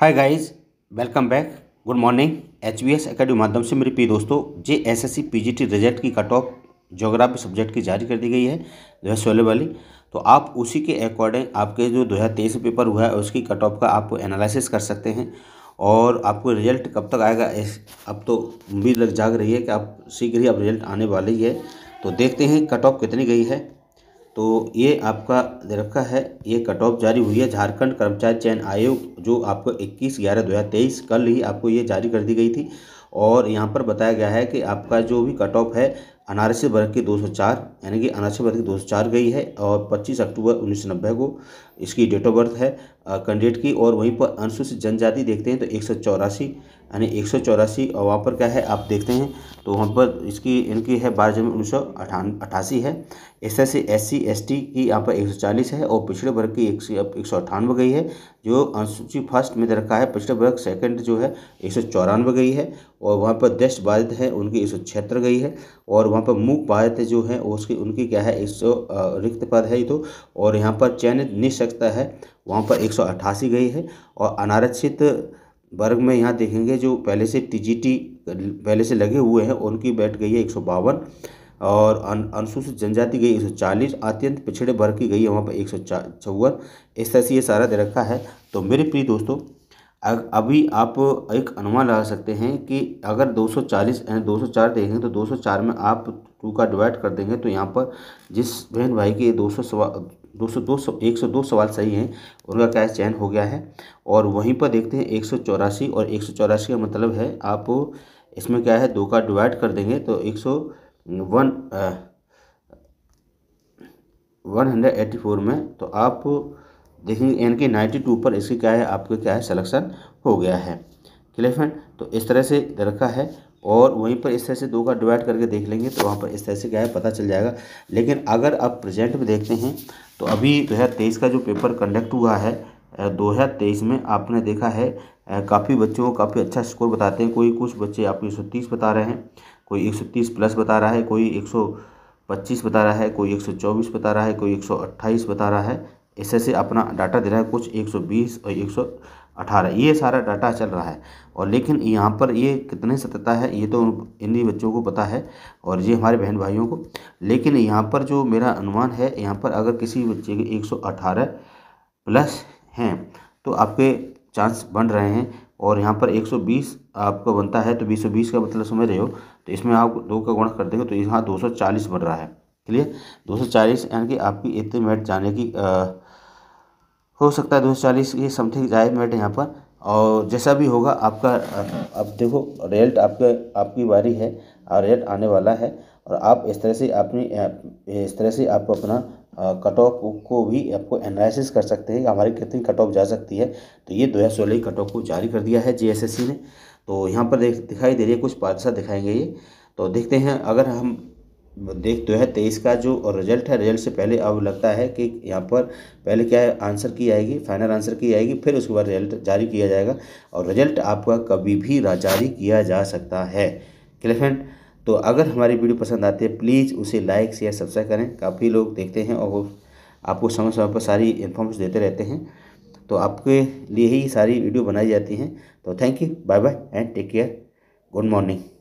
हाय guys welcome back good morning H V S academy माध्यम से मेरे प्रिय दोस्तों J S S C P G T result की कट ऑफ जोग्राफी सब्जेक्ट की जारी कर दी गई है जो है सोलह वाली तो आप उसी के अकॉर्डिंग आपके जो दो हज़ार तेईस पेपर हुआ है उसकी कट ऑफ का आप एनालिसिस कर सकते हैं और आपको रिजल्ट कब तक आएगा अब तो उम्मीद लग जाग रही है कि आप शीघ्र ही अब रिजल्ट आने वाली है तो देखते हैं कट ऑफ कितनी गई है तो ये आपका दे रखा है ये कट ऑफ जारी हुई है झारखंड कर्मचारी चयन आयोग जो आपको 21 ग्यारह तेईस कल ही आपको ये जारी कर दी गई थी और यहाँ पर बताया गया है कि आपका जो भी कट ऑफ है अनारक्षित वर्ग की 204 यानी कि अनारक्षित वर्ग की 204 गई है और 25 अक्टूबर 1990 को इसकी डेट ऑफ बर्थ है कैंडिडेट की और वहीं पर अनुसूचित जनजाति देखते हैं तो एक सौ चौरासी यानी एक सौ चौरासी और वहाँ पर क्या है आप देखते हैं तो वहाँ पर इसकी इनकी है बारह जनवरी उन्नीस सौ अठासी है इस तरह से एस सी एस टी की यहाँ पर एक सौ चालीस है और पिछड़े वर्ग की एक एक सौ अठानवे गई है जो अनुसूची फर्स्ट में रखा है पिछड़े वर्ग सेकंड जो है एक सौ चौरानवे गई है और वहाँ पर दस बाधित है उनकी एक सौ छिहत्तर गई है और वहाँ पर मुख पायत जो है उसकी उनकी क्या है एक सौ रिक्त पद है ये तो और यहाँ पर चयनित निशक्ता है वहाँ पर एक अट्ठासी गई है और अनारक्षित वर्ग में यहाँ देखेंगे जो पहले से टीजीटी पहले से लगे हुए हैं उनकी बैठ गई है एक सौ बावन और अनुसूचित जनजाति गई चालीस अत्यंत पिछड़े वर्ग की गई है वहाँ पर एक सौ चौवन इस तरह से ये सारा दे रखा है तो मेरे प्रिय दोस्तों अभी आप एक अनुमान लगा सकते हैं कि अगर 240 204 देखेंगे तो 204 में आप टू का डिवाइड कर देंगे तो यहाँ पर जिस बहन भाई के 200 सवाल दो सौ दो सौ एक सौ दो सवाल सही हैं उनका क्या चयन हो गया है और वहीं पर देखते हैं एक सौ चौरासी और एक सौ चौरासी का मतलब है आप इसमें क्या है दो का डिवाइड कर देंगे तो एक सौ one one hundred eighty four में तो आप देखिए एन के नाइन्टी टू पर इसकी क्या है आपका क्या है सिलेक्शन हो गया है क्लियर फ्रेंड तो इस तरह से रखा है और वहीं पर इस तरह से दो का डिवाइड करके देख लेंगे तो वहाँ पर इस तरह से क्या है पता चल जाएगा लेकिन अगर आप प्रेजेंट में देखते हैं तो अभी दो हज़ार तेईस का जो पेपर कंडक्ट हुआ है दो हज़ार तेईस में आपने देखा है काफ़ी बच्चों को काफ़ी अच्छा स्कोर बताते हैं कोई कुछ बच्चे आपको एक सौ तीस बता रहे हैं कोई एक सौ तीस प्लस बता रहा है कोई एक सौ पच्चीस बता रहा है कोई एक सौ चौबीस बता रहा है कोई एक सौ अट्ठाईस बता रहा है ऐसे से अपना डाटा दे रहा है कुछ 120 और 118 ये सारा डाटा चल रहा है और लेकिन यहाँ पर ये कितने सत्यता है ये तो इन्हीं बच्चों को पता है और ये हमारे बहन भाइयों को लेकिन यहाँ पर जो मेरा अनुमान है यहाँ पर अगर किसी बच्चे के 118 प्लस हैं तो आपके चांस बन रहे हैं और यहाँ पर 120 आपका बनता है तो 220 का मतलब समझ रहे हो तो इसमें आप दो का गुणा कर देंगे तो यहाँ 240 बन रहा है क्लियर 240 यानी कि आपकी इतने मिनट जाने की आ, हो सकता है दो सौ चालीस ये समथिंग जाए मेट यहाँ पर और जैसा भी होगा आपका अब देखो रेल्ट आपके आपकी बारी है और रेल्ट आने वाला है और आप इस तरह से अपनी इस तरह से आपको अपना कट ऑफ को भी आपको एनालिसिस कर सकते हैं हमारी कितनी कट ऑफ जा सकती है तो ये दो हज़ार सोलह कट ऑफ को जारी कर दिया है जीएसएससी ने तो यहाँ पर देख दिखाई दे रही है कुछ पादशा दिखाएंगे ये तो देखते हैं अगर हम देख तो है तेईस का जो रिजल्ट है रिजल्ट से पहले अब लगता है कि यहाँ पर पहले क्या है आंसर की आएगी फाइनल आंसर की आएगी फिर उसके बाद रिजल्ट जारी किया जाएगा और रिजल्ट आपका कभी भी जारी किया जा सकता है क्लियर फ्रेंड तो अगर हमारी वीडियो पसंद आती है प्लीज़ उसे लाइक शेयर सब्सक्राइब करें काफ़ी लोग देखते हैं और वो आपको समय समय पर सारी इन्फॉर्मेशन देते रहते हैं तो आपके लिए ही सारी वीडियो बनाई जाती हैं तो thank you bye bye and take care good morning